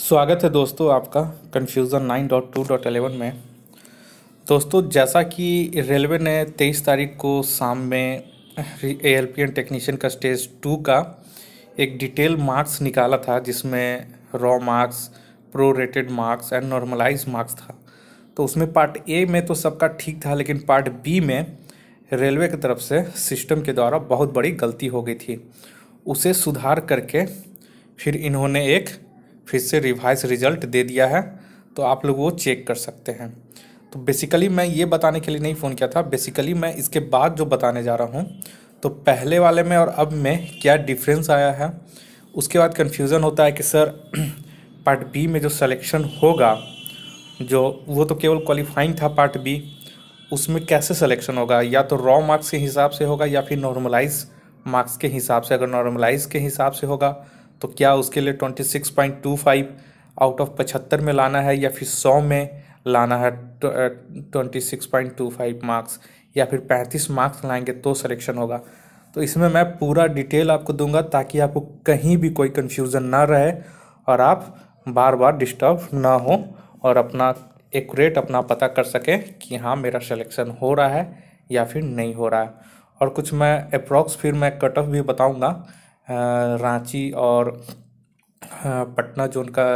स्वागत है दोस्तों आपका confusion nine dot two dot eleven में दोस्तों जैसा कि रेलवे ने तेईस तारीख को शाम में A L P and technician का स्टेज टू का एक डिटेल मार्क्स निकाला था जिसमें raw marks pro rated marks and normalise marks था तो उसमें पार्ट ए में तो सबका ठीक था लेकिन पार्ट बी में रेलवे की तरफ से सिस्टम के द्वारा बहुत बड़ी गलती हो गई थी उसे सुधार करके फिर इन्होंने एक फिर से रिवाइज रिजल्ट दे दिया है तो आप लोग वो चेक कर सकते हैं तो बेसिकली मैं ये बताने के लिए नहीं फ़ोन किया था बेसिकली मैं इसके बाद जो बताने जा रहा हूँ तो पहले वाले में और अब में क्या डिफरेंस आया है उसके बाद कन्फ्यूज़न होता है कि सर पार्ट बी में जो सिलेक्शन होगा जो वो तो केवल क्वालिफाइंग था पार्ट बी उसमें कैसे सिलेक्शन होगा या तो रॉ मार्क्स के हिसाब से होगा या फिर नॉर्मलाइज मार्क्स के हिसाब से अगर नॉर्मलाइज के हिसाब से होगा तो क्या उसके लिए twenty six point two five out of पचहत्तर में लाना है या फिर सौ में लाना है twenty six point two five marks या फिर पैंतीस मार्क्स लाएंगे तो सिलेक्शन होगा तो इसमें मैं पूरा डिटेल आपको दूंगा ताकि आपको कहीं भी कोई कन्फ्यूज़न ना रहे और आप बार बार डिस्टर्ब ना हो और अपना एक्यूरेट अपना पता कर सकें कि हाँ मेरा सिलेक्शन हो रहा है या फिर नहीं हो रहा है और कुछ मैं अप्रॉक्स फिर मैं कट ऑफ भी बताऊँगा रांची और पटना जोन का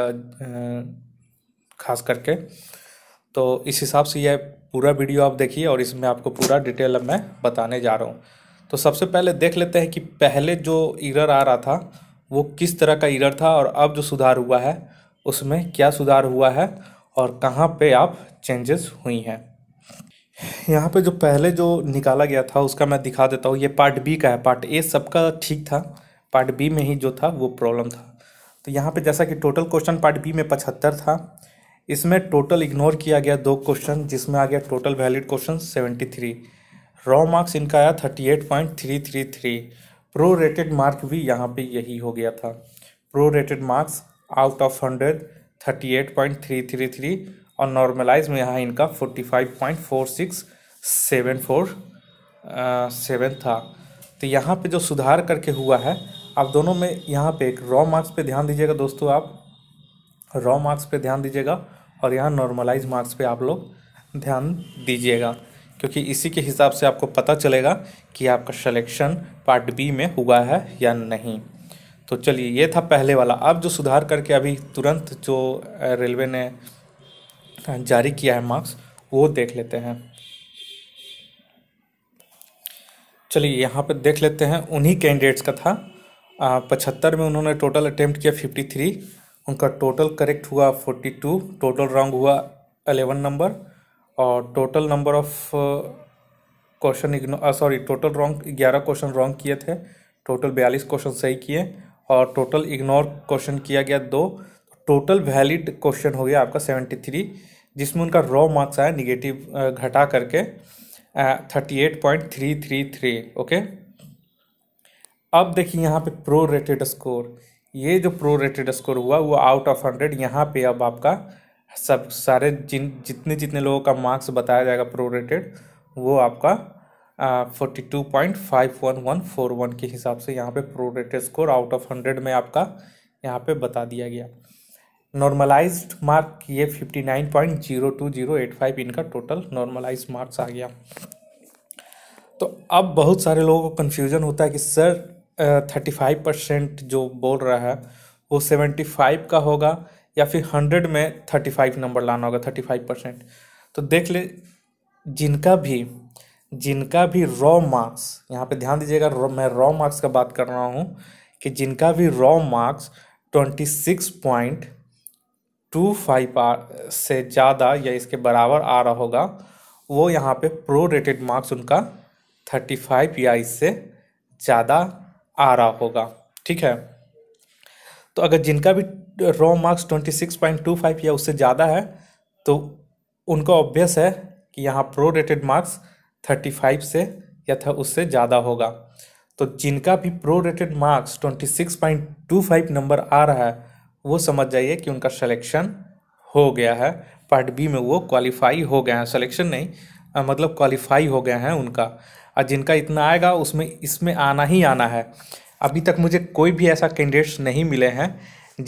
खास करके तो इस हिसाब से यह पूरा वीडियो आप देखिए और इसमें आपको पूरा डिटेल मैं बताने जा रहा हूँ तो सबसे पहले देख लेते हैं कि पहले जो इरर आ रहा था वो किस तरह का इरर था और अब जो सुधार हुआ है उसमें क्या सुधार हुआ है और कहाँ पे आप चेंजेस हुई हैं यहाँ पे जो पहले जो निकाला गया था उसका मैं दिखा देता हूँ ये पार्ट बी का है पार्ट ए सबका ठीक था पार्ट बी में ही जो था वो प्रॉब्लम था तो यहाँ पे जैसा कि टोटल क्वेश्चन पार्ट बी में पचहत्तर था इसमें टोटल इग्नोर किया गया दो क्वेश्चन जिसमें आ गया total valid question seventy three raw marks इनका आया thirty eight point three three three pro rated mark भी यहाँ पे यही हो गया था pro rated marks out of hundred thirty eight point three three three और नॉर्मलाइज में यहाँ इनका forty five point four six seven four seven था तो यहाँ पे जो सुधार करके हुआ है आप दोनों में यहाँ पे एक रॉ मार्क्स पे ध्यान दीजिएगा दोस्तों आप रॉ मार्क्स पे ध्यान दीजिएगा और यहाँ नॉर्मलाइज मार्क्स पे आप लोग ध्यान दीजिएगा क्योंकि इसी के हिसाब से आपको पता चलेगा कि आपका सलेक्शन पार्ट बी में हुआ है या नहीं तो चलिए ये था पहले वाला अब जो सुधार करके अभी तुरंत जो रेलवे ने जारी किया है मार्क्स वो देख लेते हैं चलिए यहाँ पर देख लेते हैं उन्हीं कैंडिडेट्स का था पचहत्तर में उन्होंने टोटल अटेम्प्ट किया फिफ्टी थ्री उनका टोटल करेक्ट हुआ फोर्टी टू टोटल रॉन्ग हुआ अलेवन नंबर और total number of question ignore sorry total wrong ग्यारह क्वेश्चन रॉन्ग किए थे टोटल बयालीस क्वेश्चन सही किए और टोटल इग्नोर क्वेश्चन किया गया दो टोटल वैलिड क्वेश्चन हो गया आपका सेवेंटी थ्री जिसमें उनका रॉ मार्क्स आया निगेटिव घटा करके thirty eight point three three three okay अब देखिए यहाँ पे प्रो रेटेड स्कोर ये जो प्रो रेटेड स्कोर हुआ वो आउट ऑफ हंड्रेड यहाँ पे अब आपका सब सारे जिन जितने जितने लोगों का मार्क्स बताया जाएगा प्रो रेटेड वो आपका forty two point five one one four one के हिसाब से यहाँ पे pro rated score out of hundred में आपका यहाँ पे बता दिया गया नॉर्मलाइज मार्क ये fifty nine point zero two zero eight five इनका टोटल नॉर्मलाइज मार्क्स आ गया तो अब बहुत सारे लोगों को कन्फ्यूज़न होता है कि सर थर्टी फाइव परसेंट जो बोल रहा है वो सेवेंटी फाइव का होगा या फिर हंड्रेड में थर्टी फाइव नंबर लाना होगा थर्टी फाइव परसेंट तो देख ले जिनका भी जिनका भी रॉ मार्क्स यहाँ पे ध्यान दीजिएगा मैं रॉ मार्क्स का बात कर रहा हूँ कि जिनका भी raw marks twenty six point two five से ज़्यादा या इसके बराबर आ रहा होगा वो यहाँ पे प्रो रेटेड मार्क्स उनका थर्टी फाइव या इससे ज़्यादा आ रहा होगा ठीक है तो अगर जिनका भी raw marks twenty six point two five या उससे ज़्यादा है तो उनका ऑब्वियस है कि यहाँ pro rated marks thirty five से या था उससे ज़्यादा होगा तो जिनका भी pro rated marks twenty six point two five number आ रहा है वो समझ जाइए कि उनका सिलेक्शन हो गया है पार्ट बी में वो क्वालिफाई हो गए हैं सिलेक्शन नहीं मतलब क्वालिफाई हो गए हैं उनका और जिनका इतना आएगा उसमें इसमें आना ही आना है अभी तक मुझे कोई भी ऐसा कैंडिडेट्स नहीं मिले हैं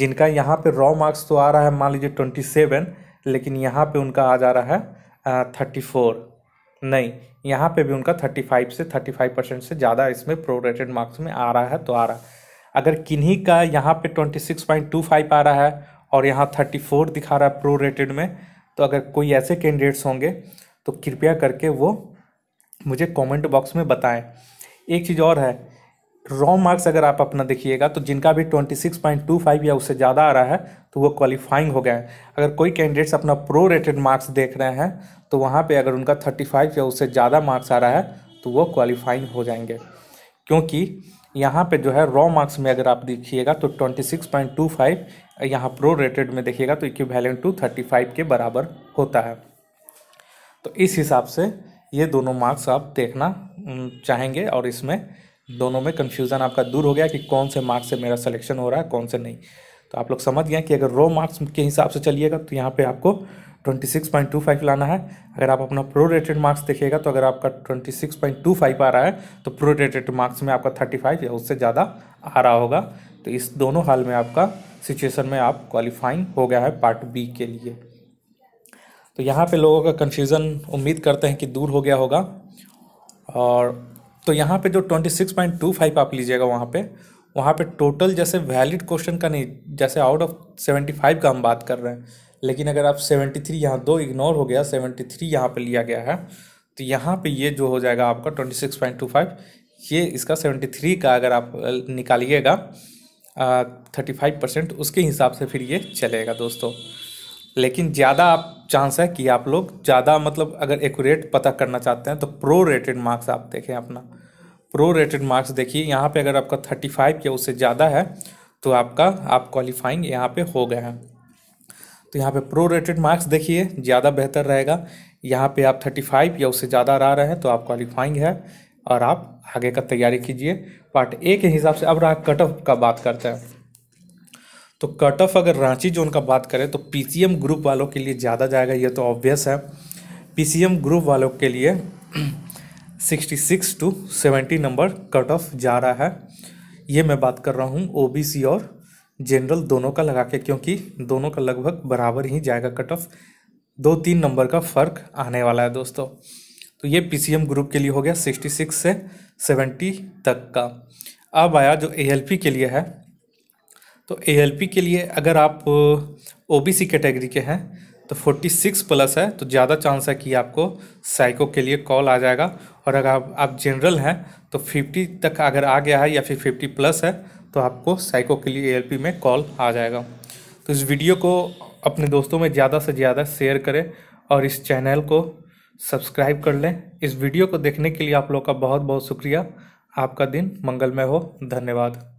जिनका यहाँ पे रॉ मार्क्स तो आ रहा है मान लीजिए ट्वेंटी सेवन लेकिन यहाँ पे उनका आ जा रहा है थर्टी फोर नहीं यहाँ पे भी उनका थर्टी फाइव से थर्टी फाइव परसेंट से ज़्यादा इसमें प्रोरेटेड मार्क्स में आ रहा है तो आ रहा है अगर किन्हीं का यहाँ पे twenty six point two five आ रहा है और यहाँ थर्टी फोर दिखा रहा है प्रो रेटेड में तो अगर कोई ऐसे कैंडिडेट्स होंगे तो कृपया करके वो मुझे कमेंट बॉक्स में बताएं एक चीज़ और है रॉ मार्क्स अगर आप अपना देखिएगा तो जिनका भी twenty six point two five या उससे ज़्यादा आ रहा है तो वो क्वालिफाइंग हो गए हैं अगर कोई कैंडिडेट्स अपना प्रो रेटेड मार्क्स देख रहे हैं तो वहाँ पे अगर उनका थर्टी फाइव या उससे ज़्यादा मार्क्स आ रहा है तो वो क्वालिफाइंग हो जाएंगे क्योंकि यहाँ पे जो है रॉ मार्क्स में अगर आप देखिएगा तो 26.25 यहाँ प्रो रेटेड में देखिएगा तो इक्विवेलेंट टू फाइव के बराबर होता है तो इस हिसाब से ये दोनों मार्क्स आप देखना चाहेंगे और इसमें दोनों में कन्फ्यूज़न आपका दूर हो गया कि कौन से मार्क्स से मेरा सिलेक्शन हो रहा है कौन से नहीं तो आप लोग समझ गए कि अगर रो मार्क्स के हिसाब से चलिएगा तो यहाँ पे आपको 26.25 लाना है अगर आप अपना प्रो रेटेड मार्क्स देखिएगा तो अगर आपका 26.25 आ रहा है तो प्रो रेटेड मार्क्स में आपका 35 या उससे ज़्यादा आ रहा होगा तो इस दोनों हाल में आपका सिचुएसन में आप क्वालिफाइंग हो गया है पार्ट बी के लिए तो यहाँ पे लोगों का कन्फ्यूज़न उम्मीद करते हैं कि दूर हो गया होगा और तो यहाँ पे जो 26.25 आप लीजिएगा वहाँ पे वहाँ पे टोटल जैसे वैलिड क्वेश्चन का नहीं जैसे आउट ऑफ 75 का हम बात कर रहे हैं लेकिन अगर आप 73 थ्री यहाँ दो इग्नोर हो गया 73 थ्री यहाँ पर लिया गया है तो यहाँ पे ये जो हो जाएगा आपका 26.25 ये इसका 73 का अगर आप निकालिएगा थर्टी फाइव परसेंट उसके हिसाब से फिर ये चलेगा दोस्तों लेकिन ज़्यादा आप चांस है कि आप लोग ज़्यादा मतलब अगर एक्यूरेट पता करना चाहते हैं तो प्रो रेटेड मार्क्स आप देखें अपना प्रो रेटेड मार्क्स देखिए यहाँ पे अगर आपका थर्टी फाइव या उससे ज़्यादा है तो आपका आप क्वालिफाइंग यहाँ पे हो गए हैं तो यहाँ पे प्रो रेटेड मार्क्स देखिए ज़्यादा बेहतर रहेगा यहाँ पे आप थर्टी फाइव या उससे ज़्यादा आ रहे हैं तो आप क्वालिफाइंग है और आप आगे का तैयारी कीजिए पार्ट ए के हिसाब से अब रहा कट ऑफ का बात करते हैं तो कट ऑफ अगर रांची जोन का बात करें तो पी ग्रुप वालों के लिए ज़्यादा जाएगा ये तो ऑब्वियस है पी ग्रुप वालों के लिए 66 टू 70 नंबर कट ऑफ जा रहा है ये मैं बात कर रहा हूँ ओ और जनरल दोनों का लगा के क्योंकि दोनों का लगभग बराबर ही जाएगा कट ऑफ दो तीन नंबर का फ़र्क आने वाला है दोस्तों तो ये पी ग्रुप के लिए हो गया 66 से 70 तक का अब आया जो ए के लिए है तो ए के लिए अगर आप ओ बी कैटेगरी के हैं तो 46 प्लस है तो ज़्यादा चांस है कि आपको साइको के लिए कॉल आ जाएगा और अगर आप, आप जनरल हैं तो 50 तक अगर आ गया है या फिर 50 प्लस है तो आपको साइको के लिए ए में कॉल आ जाएगा तो इस वीडियो को अपने दोस्तों में ज़्यादा से ज़्यादा शेयर करें और इस चैनल को सब्सक्राइब कर लें इस वीडियो को देखने के लिए आप लोग का बहुत बहुत शुक्रिया आपका दिन मंगलमय हो धन्यवाद